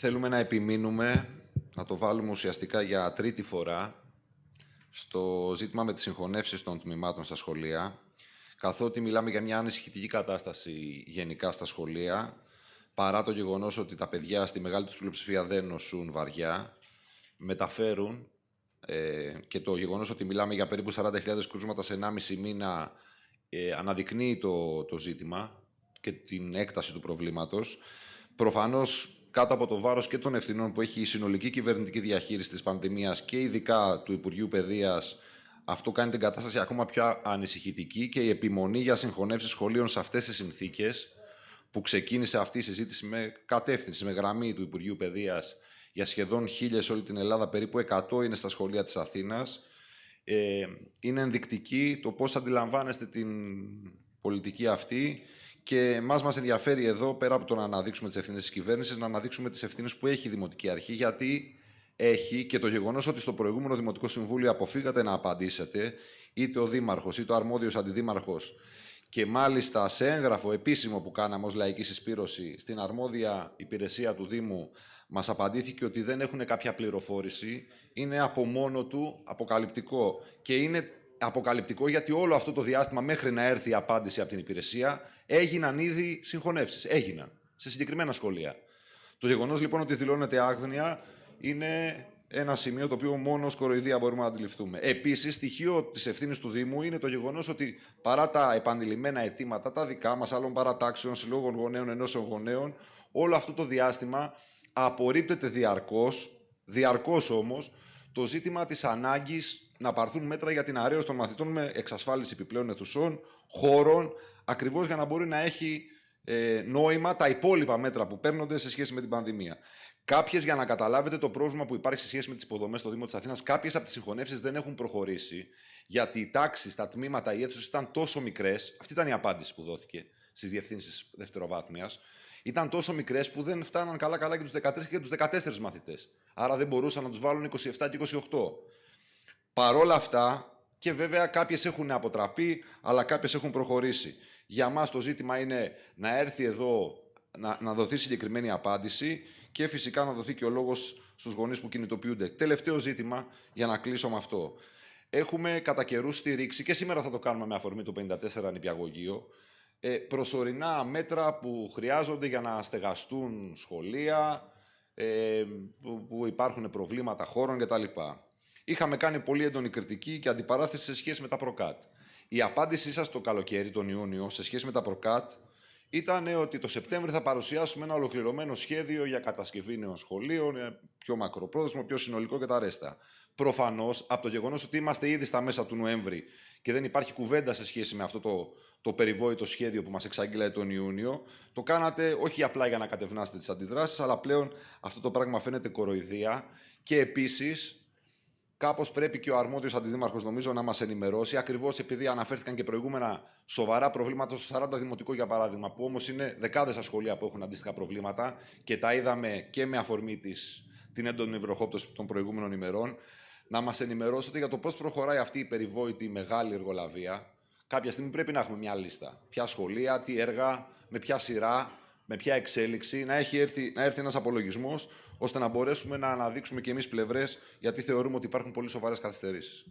θέλουμε να επιμείνουμε, να το βάλουμε ουσιαστικά για τρίτη φορά, στο ζήτημα με τις συγχωνεύσεις των τμήματων στα σχολεία, καθότι μιλάμε για μια ανησυχητική κατάσταση γενικά στα σχολεία, παρά το γεγονός ότι τα παιδιά στη μεγάλη τους πλειοψηφία δεν νοσούν βαριά, μεταφέρουν ε, και το γεγονός ότι μιλάμε για περίπου 40.000 κρούσματα σε 1,5 μήνα ε, αναδεικνύει το, το ζήτημα και την έκταση του προβλήματος. Προφανώς κάτω από το βάρος και των ευθυνών που έχει η συνολική κυβερνητική διαχείριση της πανδημίας και ειδικά του Υπουργείου Παιδείας, αυτό κάνει την κατάσταση ακόμα πιο ανησυχητική και η επιμονή για συγχωνεύσεις σχολείων σε αυτές τις συνθήκες που ξεκίνησε αυτή η συζήτηση με κατεύθυνση, με γραμμή του Υπουργείου Παιδείας για σχεδόν χίλιες όλη την Ελλάδα, περίπου 100 είναι στα σχολεία της Αθήνας. Ε, είναι ενδεικτική το πώς αντιλαμβάνεστε την πολιτική αυτή και εμάς μας ενδιαφέρει εδώ, πέρα από το να αναδείξουμε τις ευθύνες της κυβέρνησης, να αναδείξουμε τις ευθύνες που έχει η Δημοτική Αρχή, γιατί έχει και το γεγονός ότι στο προηγούμενο Δημοτικό Συμβούλιο αποφύγατε να απαντήσετε, είτε ο Δήμαρχος είτε ο αρμόδιος αντιδήμαρχος. Και μάλιστα σε έγγραφο επίσημο που κάναμε ως λαϊκή συσπήρωση στην αρμόδια υπηρεσία του Δήμου, μας απαντήθηκε ότι δεν έχουν κάποια πληροφόρηση. Είναι από μόνο του αποκαλυπτικό και είναι αποκαλυπτικό γιατί όλο αυτό το διάστημα μέχρι να έρθει η απάντηση από την υπηρεσία έγιναν ήδη συγχωνεύσεις. Έγιναν σε συγκεκριμένα σχολεία. Το γεγονός λοιπόν ότι δηλώνεται άγνοια είναι ένα σημείο το οποίο μόνο ως κοροϊδία μπορούμε να αντιληφθούμε. Επίσης, στοιχείο της ευθύνης του Δήμου είναι το γεγονός ότι παρά τα επανειλημμένα αιτήματα, τα δικά μας, άλλων παρατάξεων, συλλόγων γονέων, ενώσεων γονέων, όλο αυτό το διάστημα απορρίπτεται διαρκώς, διαρκώς όμως, το ζήτημα της ανάγκης να πάρθουν μέτρα για την αρέωση των μαθητών με εξασφάλιση επιπλέον αιθουσών, χώρων, ακριβώς για να μπορεί να έχει ε, νόημα τα υπόλοιπα μέτρα που παίρνονται σε σχέση με την πανδημία. Κάποιες, για να καταλάβετε το πρόβλημα που υπάρχει σε σχέση με τις υποδομές στο Δήμο της Αθήνας, κάποιες από τις συγχωνεύσεις δεν έχουν προχωρήσει γιατί οι τάξεις, τα τμήματα, οι αίθουσες ήταν τόσο μικρές. Αυτή ήταν η απάντηση που δόθηκε στις διευθύνσεις δευτεροβάθμιας ήταν τόσο μικρές που δεν φτάναν καλά-καλά και τους 13 και τους 14 μαθητές. Άρα δεν μπορούσαν να τους βάλουν 27 και 28. Παρόλα αυτά, και βέβαια κάποιες έχουν αποτραπεί, αλλά κάποιες έχουν προχωρήσει. Για μας το ζήτημα είναι να έρθει εδώ να, να δοθεί συγκεκριμένη απάντηση και φυσικά να δοθεί και ο λόγος στους γονείς που κινητοποιούνται. Τελευταίο ζήτημα, για να κλείσω με αυτό. Έχουμε κατά καιρούς στηρίξει, και σήμερα θα το κάνουμε με αφορμή το 54 νηπιαγωγείο, ε, προσωρινά μέτρα που χρειάζονται για να στεγαστούν σχολεία, ε, που, που υπάρχουν προβλήματα χώρων κτλ. Είχαμε κάνει πολύ έντονη κριτική και αντιπαράθεση σε σχέση με τα προκάτ. Η απάντησή σας το καλοκαίρι, τον Ιούνιο, σε σχέση με τα προκάτ, ήταν ότι το Σεπτέμβριο θα παρουσιάσουμε ένα ολοκληρωμένο σχέδιο για κατασκευή νέων σχολείων, ε, πιο μακροπρόθεσμο, πιο συνολικό και τα ρέστα. Προφανώς από το γεγονός ότι είμαστε ήδη στα μέσα του Νοέμβρη και δεν υπάρχει κουβέντα σε σχέση με αυτό το, το περιβόητο σχέδιο που μας εξάγγειλε τον Ιούνιο, το κάνατε όχι απλά για να κατευνάσετε τις αντιδράσεις, αλλά πλέον αυτό το πράγμα φαίνεται κοροϊδία. Και επίσης, κάπως πρέπει και ο αρμόδιος αντιδήμαρχος, νομίζω, να μας ενημερώσει, ακριβώς επειδή αναφέρθηκαν και προηγούμενα σοβαρά προβλήματα στο 40 Δημοτικό, για παράδειγμα, που όμως είναι δεκάδες τα σχολεία που έχουν αντίστοιχα προβλήματα και τα είδαμε και με αφορμή της την έντονη βροχόπτωση των προηγούμενων ημερών να μας ενημερώσετε για το πώς προχωράει αυτή η περιβόητη μεγάλη εργολαβία. Κάποια στιγμή πρέπει να έχουμε μια λίστα. Ποια σχολεία, τι έργα, με ποια σειρά, με ποια εξέλιξη, να, έχει έρθει, να έρθει ένας απολογισμός, ώστε να μπορέσουμε να αναδείξουμε και εμείς πλευρές, γιατί θεωρούμε ότι υπάρχουν πολύ σοβαρές καθυστερήσεις.